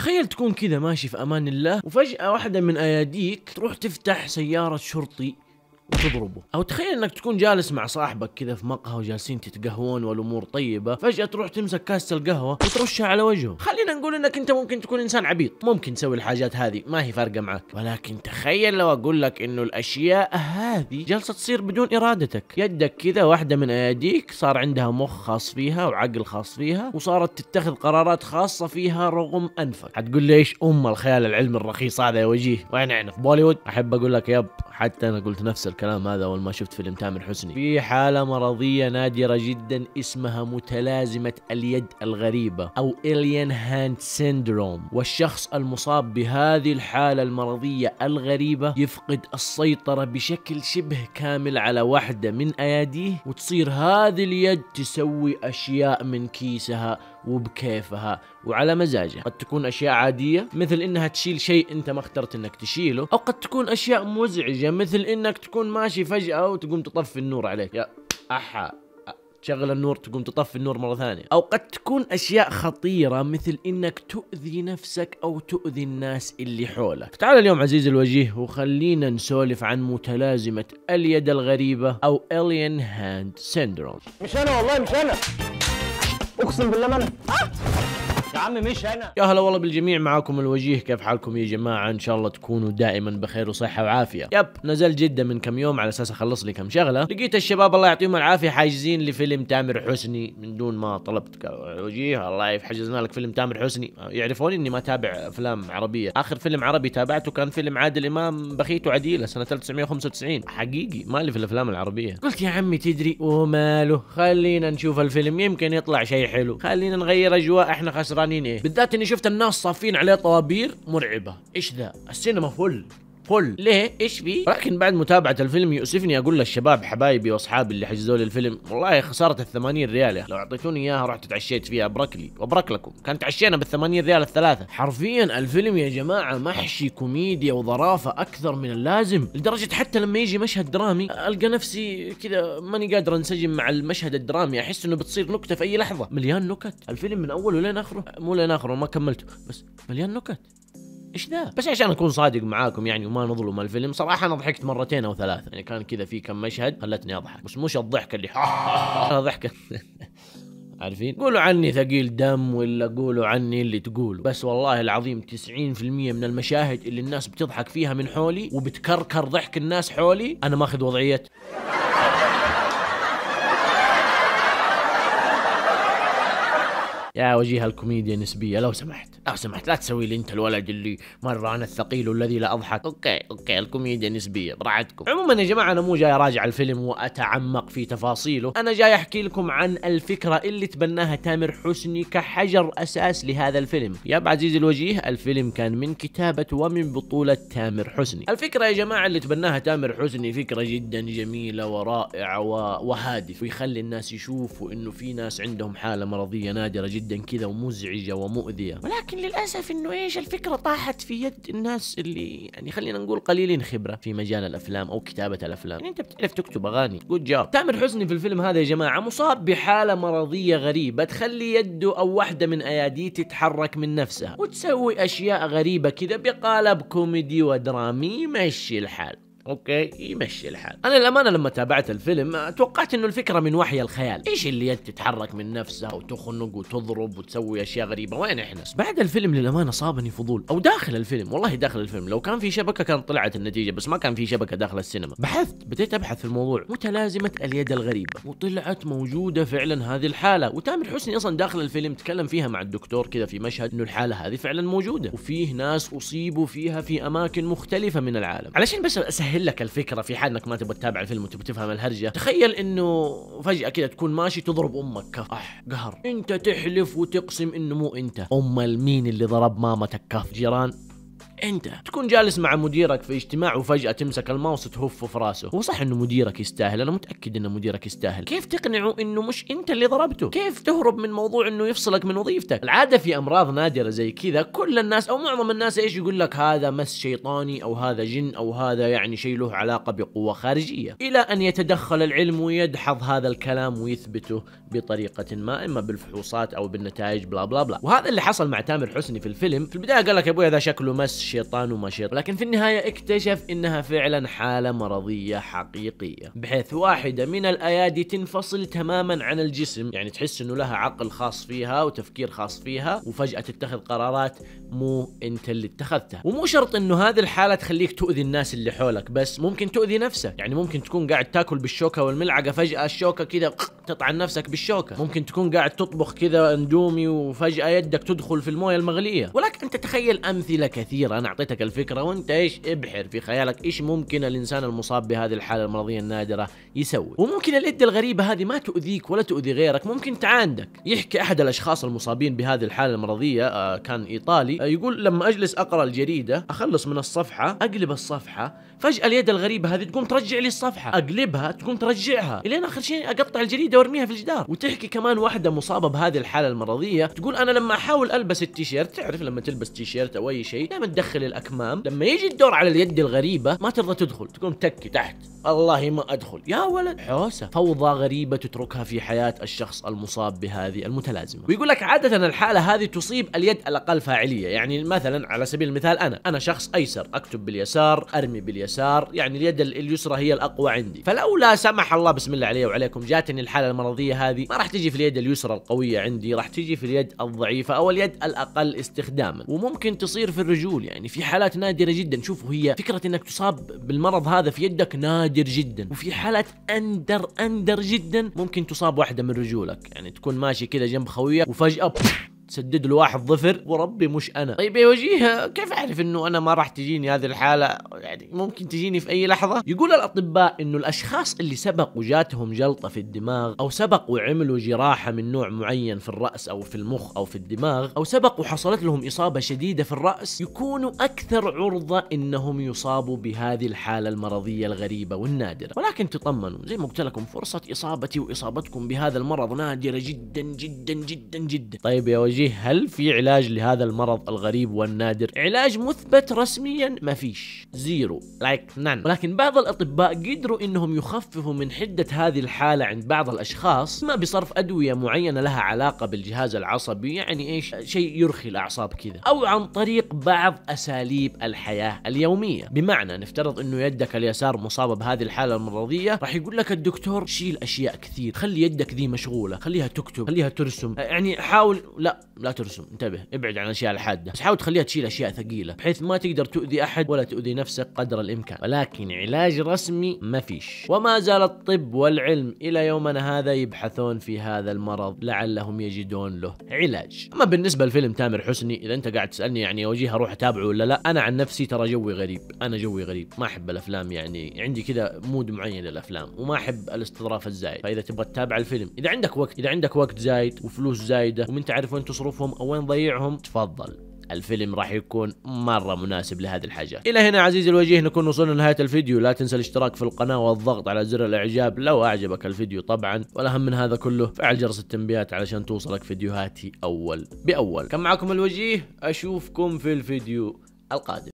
تخيل تكون كذا ماشي في امان الله وفجأة واحدة من اياديك تروح تفتح سيارة شرطي وتضربه او تخيل انك تكون جالس مع صاحبك كذا في مقهى وجالسين تتقهون والامور طيبه فجاه تروح تمسك كاسه القهوه وترشها على وجهه خلينا نقول انك انت ممكن تكون انسان عبيط ممكن تسوي الحاجات هذه ما هي فارقه معك ولكن تخيل لو اقول لك انه الاشياء هذه جالسه تصير بدون ارادتك يدك كذا واحده من اياديك صار عندها مخ خاص فيها وعقل خاص فيها وصارت تتخذ قرارات خاصه فيها رغم انفك حتقول لي ايش ام الخيال العلمي الرخيص هذا يا وجيه وين عنف بوليوود احب اقول لك يب حتى انا قلت نفس الكلام الكلام هذا أول ما شفت فيلم تامر حسني في حالة مرضية نادرة جدا اسمها متلازمة اليد الغريبة أو الين هاند سيندروم والشخص المصاب بهذه الحالة المرضية الغريبة يفقد السيطرة بشكل شبه كامل على واحدة من أياديه وتصير هذه اليد تسوي أشياء من كيسها وبكيفها وعلى مزاجها قد تكون أشياء عادية مثل إنها تشيل شيء أنت ما اخترت إنك تشيله أو قد تكون أشياء مزعجة مثل إنك تكون ماشي فجأة وتقوم تطفي النور عليك يا أحا تشغل النور تقوم تطفي النور مره ثانيه او قد تكون اشياء خطيره مثل انك تؤذي نفسك او تؤذي الناس اللي حولك تعال اليوم عزيز الوجيه وخلينا نسولف عن متلازمه اليد الغريبه او alien hand syndrome مش انا والله مش انا اقسم بالله ما انا عم مش انا يا هلا والله بالجميع معاكم الوجيه كيف حالكم يا جماعه ان شاء الله تكونوا دائما بخير وصحه وعافيه يب نزلت جده من كم يوم على اساس اخلص لي كم شغله لقيت الشباب الله يعطيهم العافيه حاجزين لي فيلم تامر حسني من دون ما طلبت وجيه الله حجزنا لك فيلم تامر حسني يعرفوني اني ما تابع افلام عربيه اخر فيلم عربي تابعته كان فيلم عادل امام بخيت وعديله سنه 1995 حقيقي مالي في الافلام العربيه قلت يا عمي تدري وماله خلينا نشوف الفيلم يمكن يطلع شيء حلو خلينا نغير اجواء احنا خسران قوانين ايه بالذات اني شفت الناس صافين عليه طوابير مرعبه ايش ذا السينما فل فل ليه ايش في لكن بعد متابعه الفيلم يؤسفني اقول للشباب حبايبي واصحابي اللي حجزوا لي الفيلم والله خساره ال 80 ريال يا لو اعطيتوني اياها رحت تعشيت فيها بركلي وبرك لكم كان تعشينا بال 80 ريال الثلاثه حرفيا الفيلم يا جماعه محشي كوميديا وظرافه اكثر من اللازم لدرجه حتى لما يجي مشهد درامي القى نفسي كذا ماني قادر انسجم مع المشهد الدرامي احس انه بتصير نكته في اي لحظه مليان نكت الفيلم من اوله لين اخره مو لين اخره ما كملته بس مليان نكت ايش ذا؟ بس عشان اكون صادق معاكم يعني وما نظلم الفيلم صراحه انا ضحكت مرتين او ثلاث يعني كان كذا في كم مشهد خلتني اضحك بس مش الضحكه اللي انا ضحكه عارفين قولوا عني ثقيل دم ولا قولوا عني اللي تقولوا بس والله العظيم 90% من المشاهد اللي الناس بتضحك فيها من حولي وبتكركر ضحك الناس حولي انا ماخذ وضعيه يا وجيه الكوميديا النسبية لو سمحت لو سمحت لا تسوي لي انت الولد اللي مرة انا الثقيل والذي لا اضحك اوكي اوكي الكوميديا نسبية براحتكم عموما يا جماعة انا مو جاي اراجع الفيلم واتعمق في تفاصيله انا جاي احكي لكم عن الفكرة اللي تبناها تامر حسني كحجر اساس لهذا الفيلم يا ابو عزيزي الوجيه الفيلم كان من كتابة ومن بطولة تامر حسني الفكرة يا جماعة اللي تبناها تامر حسني فكرة جدا جميلة ورائعة وهادفة ويخلي الناس يشوفوا انه في ناس عندهم حالة مرضية نادرة جدا جدا كذا ومزعجه ومؤذيه ولكن للاسف انه ايش الفكره طاحت في يد الناس اللي يعني خلينا نقول قليلين خبره في مجال الافلام او كتابه الافلام يعني انت بتعرف تكتب اغاني جود جاب تامر حسني في الفيلم هذا يا جماعه مصاب بحاله مرضيه غريبه تخلي يده او واحده من اياديه تتحرك من نفسها وتسوي اشياء غريبه كذا بقالب كوميدي ودرامي يمشي الحال اوكي يمشي الحال انا الامانه لما تابعت الفيلم آه، توقعت انه الفكره من وحي الخيال ايش اللي انت تتحرك من نفسها وتخنق وتضرب وتسوي اشياء غريبه وين احنا بعد الفيلم للامانه صابني فضول او داخل الفيلم والله داخل الفيلم لو كان في شبكه كان طلعت النتيجه بس ما كان في شبكه داخل السينما بحثت بديت ابحث في الموضوع متلازمه اليد الغريبه وطلعت موجوده فعلا هذه الحاله وتامر حسني اصلا داخل الفيلم تكلم فيها مع الدكتور كذا في مشهد انه الحاله هذه فعلا موجوده وفيه ناس اصيبوا فيها في اماكن مختلفه من العالم علشان بس اسهل تسهل لك الفكره في حال انك ما تبغى تتابع الفيلم وتبغى تفهم الهرجه تخيل انه فجاه كذا تكون ماشي تضرب امك كف اح قهر انت تحلف وتقسم انه مو انت ام المين اللي ضرب مامتك كف جيران انت تكون جالس مع مديرك في اجتماع وفجاه تمسك الماوس تهفه في راسه وصح انه مديرك يستاهل انا متاكد انه مديرك يستاهل كيف تقنعه انه مش انت اللي ضربته كيف تهرب من موضوع انه يفصلك من وظيفتك العاده في امراض نادره زي كذا كل الناس او معظم الناس ايش يقول لك هذا مس شيطاني او هذا جن او هذا يعني شيء له علاقه بقوه خارجيه الى ان يتدخل العلم ويدحض هذا الكلام ويثبته بطريقه ما اما بالفحوصات او بالنتائج بلا بلا بلا وهذا اللي حصل مع تامر حسني في الفيلم في البدايه قال لك يا ابوي هذا شكله مس الشيطان وما شيطان لكن في النهاية اكتشف انها فعلا حالة مرضية حقيقية بحيث واحدة من الايادي تنفصل تماما عن الجسم يعني تحس انه لها عقل خاص فيها وتفكير خاص فيها وفجأة تتخذ قرارات مو انت اللي اتخذتها ومو شرط انه هذه الحاله تخليك تؤذي الناس اللي حولك بس ممكن تؤذي نفسك يعني ممكن تكون قاعد تاكل بالشوكه والملعقه فجاه الشوكه كذا تطعن نفسك بالشوكه ممكن تكون قاعد تطبخ كذا اندومي وفجاه يدك تدخل في المويه المغليه ولكن انت تخيل امثله كثيره انا اعطيتك الفكره وانت ايش ابحر في خيالك ايش ممكن الانسان المصاب بهذه الحاله المرضيه النادره يسوي وممكن الإدة الغريبة هذه ما تؤذيك ولا تؤذي غيرك ممكن تعاندك يحكي أحد الأشخاص المصابين بهذه الحالة المرضية آه، كان إيطالي آه، يقول لما اجلس اقرا الجريده اخلص من الصفحه اقلب الصفحه فجاه اليد الغريبه هذه تقوم ترجع لي الصفحه اقلبها تقوم ترجعها الين اخر شيء اقطع الجريده وارميها في الجدار وتحكي كمان واحده مصابه بهذه الحاله المرضيه تقول انا لما احاول البس التيشيرت تعرف لما تلبس تيشيرت او اي شيء دائما تدخل الاكمام لما يجي الدور على اليد الغريبه ما ترضى تدخل تقوم تكي تحت والله ما ادخل يا ولد حوسه فوضى غريبه تتركها في حياه الشخص المصاب بهذه المتلازمه ويقول لك عاده الحاله هذه تصيب اليد الاقل فاعليه يعني مثلا على سبيل المثال انا انا شخص ايسر اكتب باليسار ارمي باليسار يعني اليد اليسرى هي الاقوى عندي فلو لا سمح الله بسم الله عليه وعليكم جاتني الحاله المرضيه هذه ما راح تجي في اليد اليسرى القويه عندي راح تجي في اليد الضعيفه او اليد الاقل استخداما وممكن تصير في الرجول يعني في حالات نادره جدا شوفوا هي فكره انك تصاب بالمرض هذا في يدك نادر جدا وفي حالات اندر اندر جدا ممكن تصاب واحده من رجولك يعني تكون ماشي كذا جنب خويك وفجاه سدد له واحد ظفر وربي مش انا طيب يا وجيه كيف اعرف انه انا ما راح تجيني هذه الحاله يعني ممكن تجيني في اي لحظه يقول الاطباء انه الاشخاص اللي سبق وجاتهم جلطه في الدماغ او سبق وعملوا جراحه من نوع معين في الراس او في المخ او في الدماغ او سبق وحصلت لهم اصابه شديده في الراس يكونوا اكثر عرضه انهم يصابوا بهذه الحاله المرضيه الغريبه والنادره ولكن تطمنوا زي ما قلت لكم فرصه اصابتي واصابتكم بهذا المرض نادره جدا جدا جدا جدا طيب يا وجيه توجيه هل في علاج لهذا المرض الغريب والنادر علاج مثبت رسميا ما فيش زيرو لايك نان ولكن بعض الاطباء قدروا انهم يخففوا من حده هذه الحاله عند بعض الاشخاص ما بصرف ادويه معينه لها علاقه بالجهاز العصبي يعني ايش شيء يرخي الاعصاب كذا او عن طريق بعض اساليب الحياه اليوميه بمعنى نفترض انه يدك اليسار مصابه بهذه الحاله المرضيه راح يقول لك الدكتور شيل اشياء كثير خلي يدك ذي مشغوله خليها تكتب خليها ترسم يعني حاول لا لا ترسم انتبه ابعد عن الاشياء الحاده بس حاول تخليها تشيل اشياء ثقيله بحيث ما تقدر تؤذي احد ولا تؤذي نفسك قدر الامكان ولكن علاج رسمي ما فيش وما زال الطب والعلم الى يومنا هذا يبحثون في هذا المرض لعلهم يجدون له علاج اما بالنسبه لفيلم تامر حسني اذا انت قاعد تسالني يعني اوجيها اروح اتابعه ولا لا انا عن نفسي ترى جوي غريب انا جوي غريب ما احب الافلام يعني عندي كذا مود معين للافلام وما احب الاستظراف الزايد فاذا تبغى تتابع الفيلم اذا عندك وقت اذا عندك وقت زايد وفلوس زايده ومن تعرف وين تصرف ظروفهم او وين ضيعهم تفضل الفيلم راح يكون مرة مناسب لهذه الحاجات إلى هنا عزيزي الوجيه نكون وصلنا لنهاية الفيديو لا تنسى الاشتراك في القناة والضغط على زر الإعجاب لو أعجبك الفيديو طبعا والأهم من هذا كله فعل جرس التنبيهات علشان توصلك فيديوهاتي أول بأول كان معكم الوجيه أشوفكم في الفيديو القادم